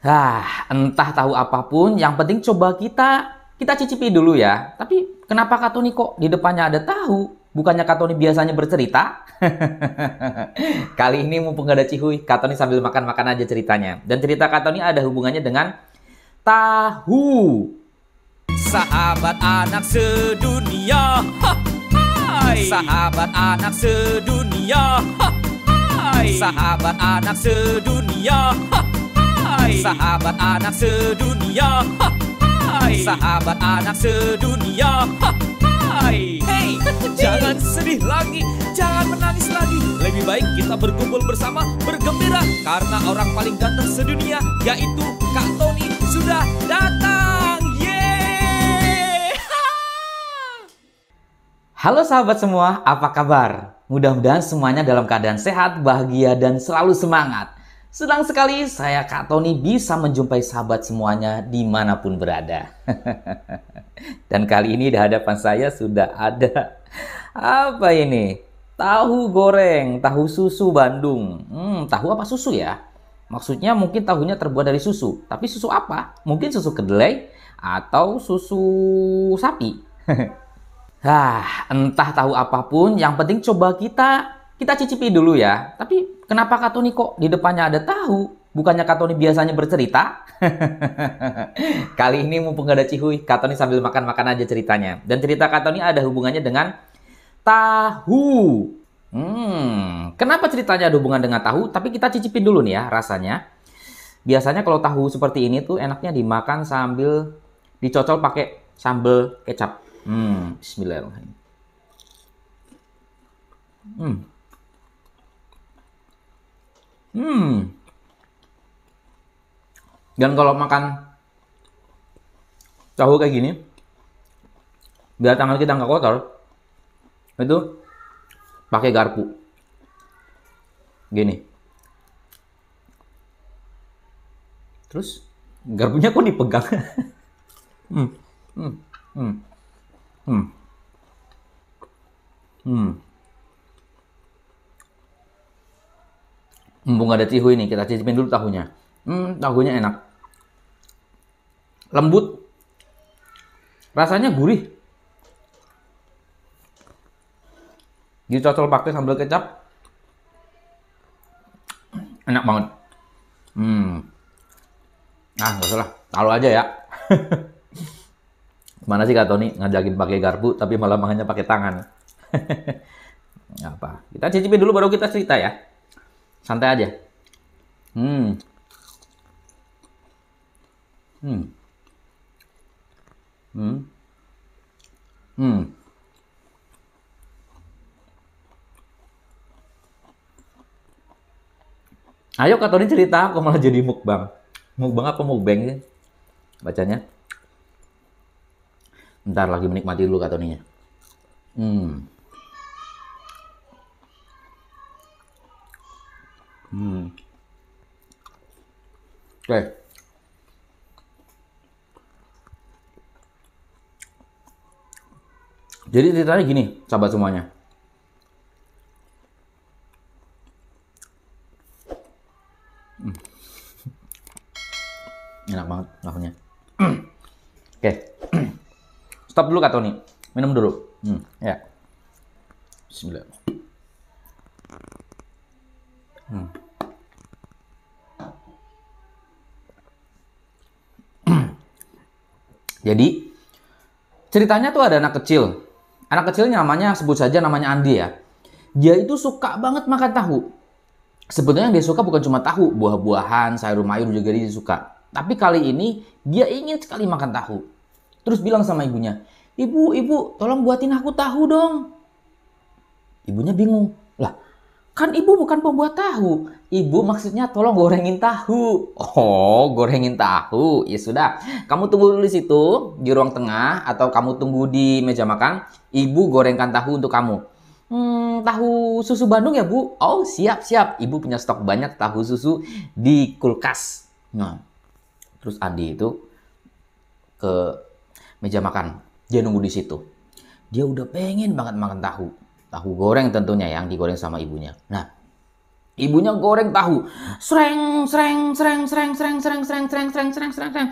Hah, entah tahu apapun, yang penting coba kita kita cicipi dulu ya. Tapi kenapa katoni kok di depannya ada tahu? Bukannya katoni biasanya bercerita? Kali ini mumpung gak ada cihuy, katoni sambil makan-makan aja ceritanya. Dan cerita katoni ada hubungannya dengan tahu. Sahabat anak sedunia, hai. Sahabat anak sedunia, hai. Sahabat anak sedunia, ha, hai Sahabat anak sedunia hai Sahabat anak sedunia hai Hey, jangan sedih lagi Jangan menangis lagi Lebih baik kita berkumpul bersama Bergembira Karena orang paling ganteng sedunia Yaitu Kak Tony Sudah datang Yeay Halo sahabat semua, apa kabar? Mudah-mudahan semuanya dalam keadaan sehat, bahagia, dan selalu semangat. Senang sekali saya Kak Tony bisa menjumpai sahabat semuanya dimanapun berada. Dan kali ini di hadapan saya sudah ada apa ini? Tahu goreng, tahu susu Bandung. Hmm, tahu apa susu ya? Maksudnya mungkin tahunya terbuat dari susu. Tapi susu apa? Mungkin susu kedelai atau susu sapi. Hah, entah tahu apapun, yang penting coba kita kita cicipi dulu ya. Tapi kenapa Kak Tony kok di depannya ada tahu? Bukannya Kak Tony biasanya bercerita? Kali ini mumpung gak ada cihuy, Kak Tony sambil makan-makan aja ceritanya. Dan cerita Kak Tony ada hubungannya dengan tahu. Hmm, kenapa ceritanya ada hubungan dengan tahu? Tapi kita cicipin dulu nih ya rasanya. Biasanya kalau tahu seperti ini tuh enaknya dimakan sambil dicocol pakai sambal kecap. Hmm, bismillahirrahmanirrahim. Hmm. Hmm. Dan kalau makan tahu kayak gini, biar tangan kita nggak kotor, itu pakai garpu. Gini. Terus garpunya kok dipegang? hmm. Hmm. Hmm. Hmm. Hmm. Mumpung ada tihu ini, kita cicipin dulu tahunya. Hmm, tahunya enak. Lembut. Rasanya gurih. Dicocol pakai sambal kecap. Enak banget. Hmm. Nah, nggak salah. Taruh aja ya. Mana sih Kak Tony ngajakin pakai garpu tapi malah makannya pakai tangan. apa. Kita cicipin dulu baru kita cerita ya santai aja hmm hmm hmm hmm Ayo Kak Tony cerita, aku malah jadi mukbang. Mukbang apa mukbang sih? Bacanya. Ntar lagi menikmati dulu Kak tony Hmm. Hmm. Oke. Okay. Jadi ceritanya gini, sahabat semuanya. Hmm. Enak banget lakunya. Oke. Okay. Stop dulu Kak Tony. Minum dulu. Hmm, ya. Bismillahirrahmanirrahim. Hmm. Jadi ceritanya tuh ada anak kecil. Anak kecilnya namanya sebut saja namanya Andi ya. Dia itu suka banget makan tahu. Sebetulnya yang dia suka bukan cuma tahu, buah-buahan, sayur mayur juga dia suka. Tapi kali ini dia ingin sekali makan tahu. Terus bilang sama ibunya, "Ibu, ibu, tolong buatin aku tahu dong." Ibunya bingung. Lah, Kan ibu bukan pembuat tahu. Ibu maksudnya tolong gorengin tahu. Oh, gorengin tahu. Ya sudah. Kamu tunggu dulu di situ, di ruang tengah. Atau kamu tunggu di meja makan. Ibu gorengkan tahu untuk kamu. Hmm, tahu susu Bandung ya, Bu? Oh, siap-siap. Ibu punya stok banyak tahu susu di kulkas. Nah, terus Andi itu ke meja makan. Dia nunggu di situ. Dia udah pengen banget makan tahu. Tahu goreng tentunya yang digoreng sama ibunya. Nah, ibunya goreng tahu. Sreng, sreng, sreng, sreng, sreng, sreng, sreng, sreng, sreng, sreng, sreng, sreng.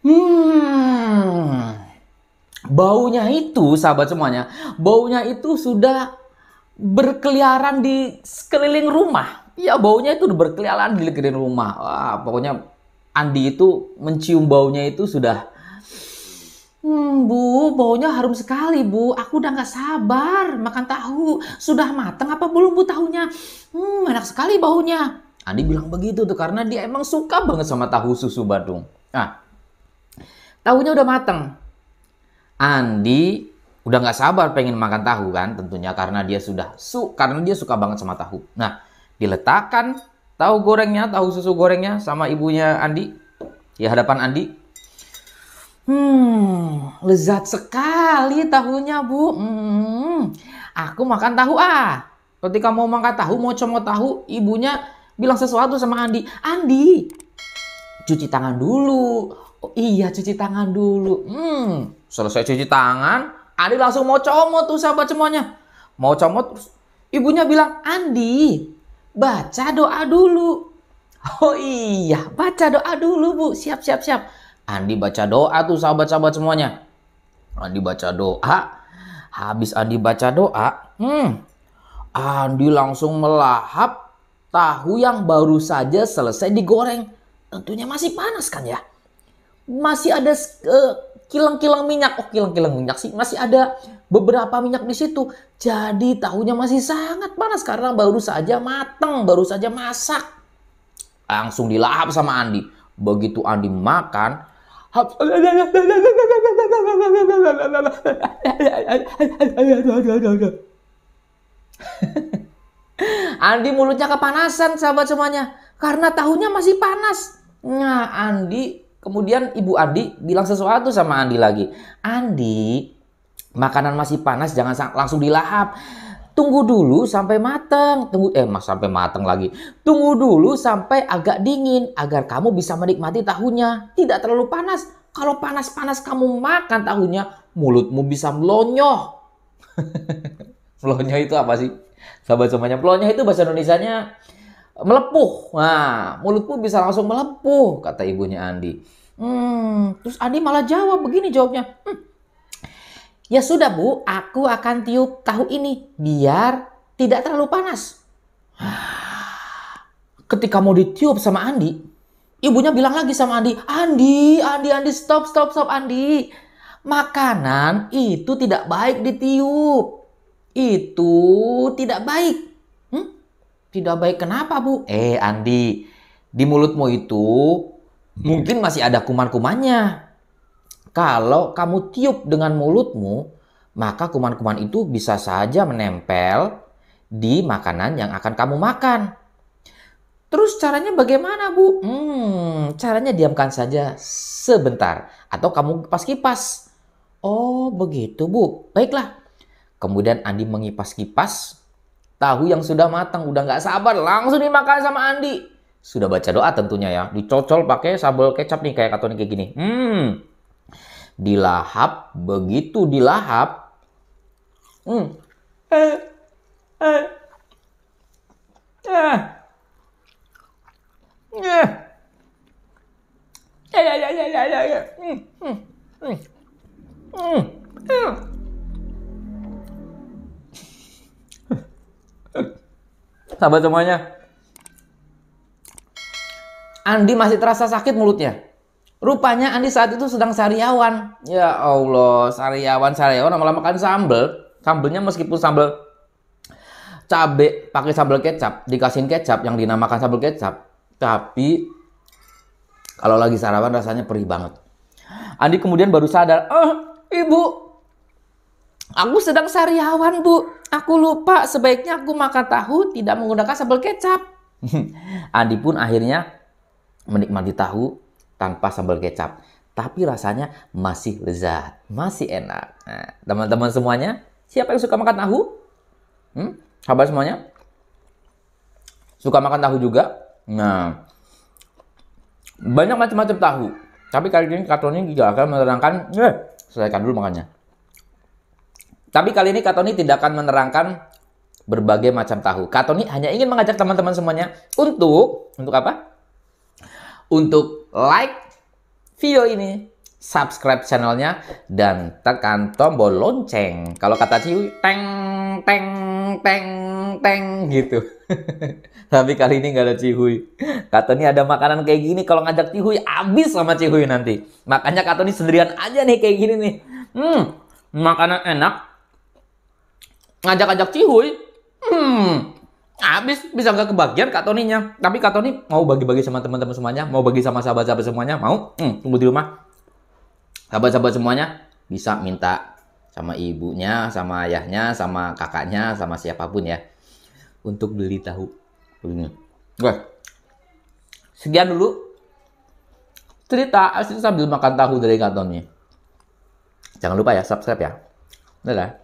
Hmm. Baunya itu, sahabat semuanya, baunya itu sudah berkeliaran di sekeliling rumah. Ya, baunya itu berkeliaran di sekeliling rumah. Wah, pokoknya Andi itu mencium baunya itu sudah Hmm, Bu, baunya harum sekali, Bu. Aku udah nggak sabar makan tahu. Sudah matang apa belum, Bu, tahunya? Hmm, enak sekali baunya. Andi bilang begitu tuh karena dia emang suka banget sama tahu susu Badung. Nah, tahunya udah matang. Andi udah nggak sabar pengen makan tahu kan tentunya karena dia sudah su karena dia suka banget sama tahu. Nah, diletakkan tahu gorengnya, tahu susu gorengnya sama ibunya Andi di hadapan Andi Hmm, lezat sekali tahunya, Bu. Hmm, aku makan tahu ah. Ketika mau makan tahu, mau comot tahu, ibunya bilang sesuatu sama Andi. Andi, cuci tangan dulu. Oh iya, cuci tangan dulu. Hmm, selesai cuci tangan, Andi langsung mau comot tuh sahabat semuanya. Mau comot, ibunya bilang, Andi, baca doa dulu. Oh iya, baca doa dulu bu. Siap, siap, siap. Andi baca doa tuh sahabat-sahabat semuanya. Andi baca doa. Habis Andi baca doa, hmm, Andi langsung melahap tahu yang baru saja selesai digoreng. Tentunya masih panas kan ya. Masih ada eh, kilang-kilang uh, minyak. Oh kilang-kilang minyak sih. Masih ada beberapa minyak di situ. Jadi tahunya masih sangat panas karena baru saja matang, baru saja masak. Langsung dilahap sama Andi. Begitu Andi makan, Andi mulutnya kepanasan sahabat semuanya karena tahunya masih panas. Nah, Andi kemudian Ibu Andi bilang sesuatu sama Andi lagi. Andi, makanan masih panas jangan langsung dilahap tunggu dulu sampai matang, tunggu eh mas sampai matang lagi. Tunggu dulu sampai agak dingin agar kamu bisa menikmati tahunya. Tidak terlalu panas. Kalau panas-panas kamu makan tahunya, mulutmu bisa melonyoh. melonyoh itu apa sih? Sahabat semuanya, melonyoh itu bahasa Indonesianya melepuh. Nah, mulutmu bisa langsung melepuh, kata ibunya Andi. Hmm, terus Andi malah jawab begini jawabnya. Hmm, Ya sudah bu, aku akan tiup tahu ini biar tidak terlalu panas. Ah, ketika mau ditiup sama Andi, ibunya bilang lagi sama Andi, Andi, Andi, Andi, stop, stop, stop, Andi. Makanan itu tidak baik ditiup. Itu tidak baik. Hmm? Tidak baik kenapa bu? Eh Andi, di mulutmu itu mungkin masih ada kuman-kumannya. Kalau kamu tiup dengan mulutmu, maka kuman-kuman itu bisa saja menempel di makanan yang akan kamu makan. Terus caranya bagaimana, Bu? Hmm, caranya diamkan saja sebentar atau kamu kipas-kipas. Oh, begitu, Bu. Baiklah. Kemudian Andi mengipas-kipas tahu yang sudah matang, udah nggak sabar, langsung dimakan sama Andi. Sudah baca doa tentunya ya, dicocol pakai sambal kecap nih kayak katanya kayak gini. Hmm, dilahap begitu dilahap hmm. Sahabat semuanya, Andi masih terasa sakit mulutnya. Rupanya Andi saat itu sedang sariawan. Ya Allah, sariawan, sariawan Malah makan sambel. Sambelnya meskipun sambel cabe pakai sambel kecap, dikasihin kecap yang dinamakan sambel kecap. Tapi kalau lagi sarapan rasanya perih banget. Andi kemudian baru sadar, "Oh, Ibu, aku sedang sariawan, Bu. Aku lupa sebaiknya aku makan tahu tidak menggunakan sambel kecap." Andi pun akhirnya menikmati tahu tanpa sambal kecap. Tapi rasanya masih lezat, masih enak. teman nah, teman-teman semuanya, siapa yang suka makan tahu? Hmm? Kabar semuanya? Suka makan tahu juga? Nah, banyak macam-macam tahu. Tapi kali ini Katoni juga akan menerangkan, eh, selesaikan dulu makannya. Tapi kali ini Katoni tidak akan menerangkan berbagai macam tahu. Katoni hanya ingin mengajak teman-teman semuanya untuk untuk apa? untuk like video ini, subscribe channelnya, dan tekan tombol lonceng. Kalau kata Ciu, teng, teng, teng, teng gitu. Tapi kali ini nggak ada Cihuy. Katanya ada makanan kayak gini, kalau ngajak Cihuy, abis sama Cihuy nanti. Makanya Katoni sendirian aja nih kayak gini nih. Hmm, makanan enak. ngajak ajak Cihuy, hmm, habis bisa nggak kebagian Kak Toninya. Tapi Kak Toni mau bagi-bagi sama teman-teman semuanya, mau bagi sama sahabat-sahabat semuanya, mau hmm, tunggu di rumah. Sahabat-sahabat semuanya bisa minta sama ibunya, sama ayahnya, sama kakaknya, sama siapapun ya untuk beli tahu ini. Oke. Sekian dulu cerita asli sambil makan tahu dari Kak Toni. Jangan lupa ya subscribe ya. Dadah.